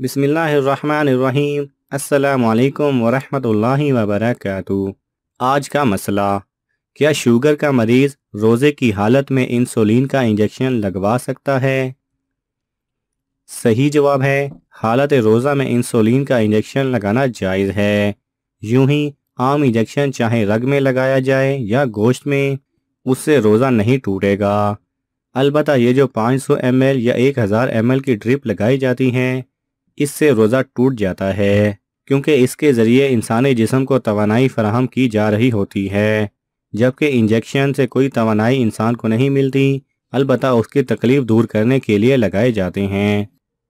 बिसमीम् अल्लाम वरहमतुल्लाहि वबरकतु आज का मसला क्या शुगर का मरीज़ रोज़े की हालत में इंसुलिन का इंजेक्शन लगवा सकता है सही जवाब है हालत रोज़ा में इंसुलिन का इंजेक्शन लगाना जायज़ है यूं ही आम इंजेक्शन चाहे रग में लगाया जाए या गोश्त में उससे रोज़ा नहीं टूटेगा अलबत् ये जो 500 ml या 1000 ml की ड्रिप लगाई जाती हैं इससे रोज़ा टूट जाता है क्योंकि इसके ज़रिए इंसानी जिसम को तोानाई फराहम की जा रही होती है जबकि इंजेक्शन से कोई तोानाई इंसान को नहीं मिलती अलबत् उसकी तकलीफ़ दूर करने के लिए लगाए जाते हैं